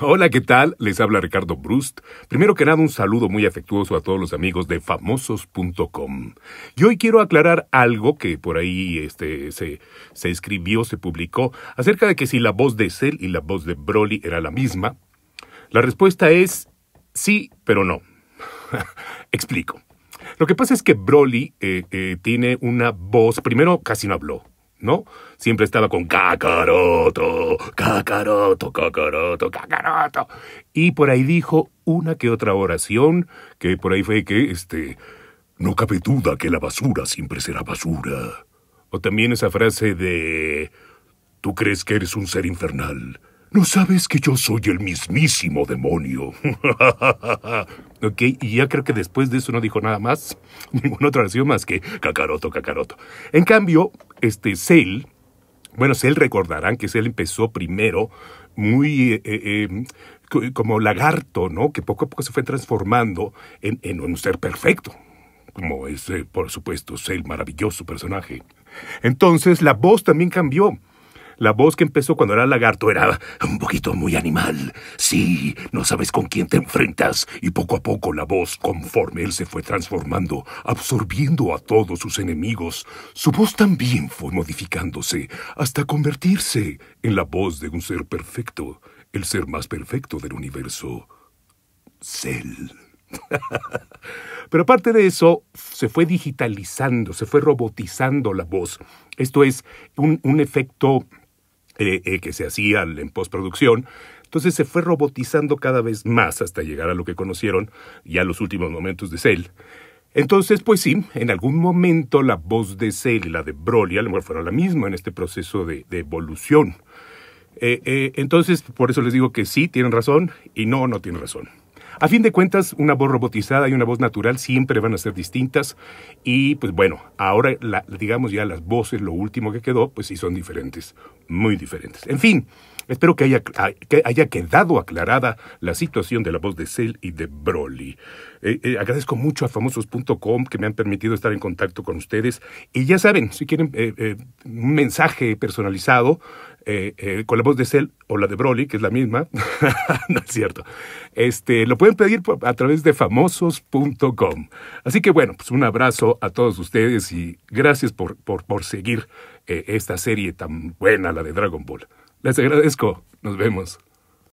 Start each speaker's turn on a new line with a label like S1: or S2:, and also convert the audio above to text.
S1: Hola, ¿qué tal? Les habla Ricardo Brust. Primero que nada, un saludo muy afectuoso a todos los amigos de famosos.com. Y hoy quiero aclarar algo que por ahí este, se, escribió, se publicó, acerca de que si la voz de Cell y la voz de Broly era la misma. La respuesta es sí, pero no. Explico. Lo que pasa es que Broly eh, eh, tiene una voz, primero casi no habló, ¿no? Siempre estaba con cacaroto, cacaroto, cacaroto, cacaroto. Y por ahí dijo una que otra oración, que por ahí fue que, este, no cabe duda que la basura siempre será basura. O también esa frase de, tú crees que eres un ser infernal. ¿No sabes que yo soy el mismísimo demonio? ok, y ya creo que después de eso no dijo nada más, ninguna otra oración más que cacaroto, cacaroto. En cambio, este Cell, bueno, Cell recordarán que Cell empezó primero muy eh, eh, eh, como lagarto, ¿no? Que poco a poco se fue transformando en, en un ser perfecto, como es, por supuesto, Cell, maravilloso personaje. Entonces la voz también cambió. La voz que empezó cuando era lagarto era un poquito muy animal. Sí, no sabes con quién te enfrentas. Y poco a poco la voz, conforme él se fue transformando, absorbiendo a todos sus enemigos, su voz también fue modificándose hasta convertirse en la voz de un ser perfecto, el ser más perfecto del universo. Cell. Pero aparte de eso, se fue digitalizando, se fue robotizando la voz. Esto es un, un efecto eh, eh, que se hacía en postproducción. Entonces se fue robotizando cada vez más hasta llegar a lo que conocieron ya los últimos momentos de Cell. Entonces, pues sí, en algún momento la voz de Cell y la de Broly a lo mejor fueron la misma en este proceso de, evolución. Eh, entonces, por eso les digo que sí, tienen razón y no, no tienen razón. A fin de cuentas, una voz robotizada y una voz natural siempre van a ser distintas y pues bueno, ahora digamos ya las voces, lo último que quedó, pues sí son diferentes, muy diferentes. En fin, espero que haya, ah, que quedado aclarada la situación de la voz de Cell y de Broly. Eh, eh, agradezco mucho a famosos.com que me han permitido estar en contacto con ustedes y ya saben, si quieren eh, un mensaje personalizado, eh, eh, con la voz de Cell o la de Broly, que es la misma, no es cierto. Este, lo pueden pedir a través de famosos.com. Así que bueno, pues un abrazo a todos ustedes y gracias por, por, por seguir eh, esta serie tan buena, la de Dragon Ball. Les agradezco, nos vemos.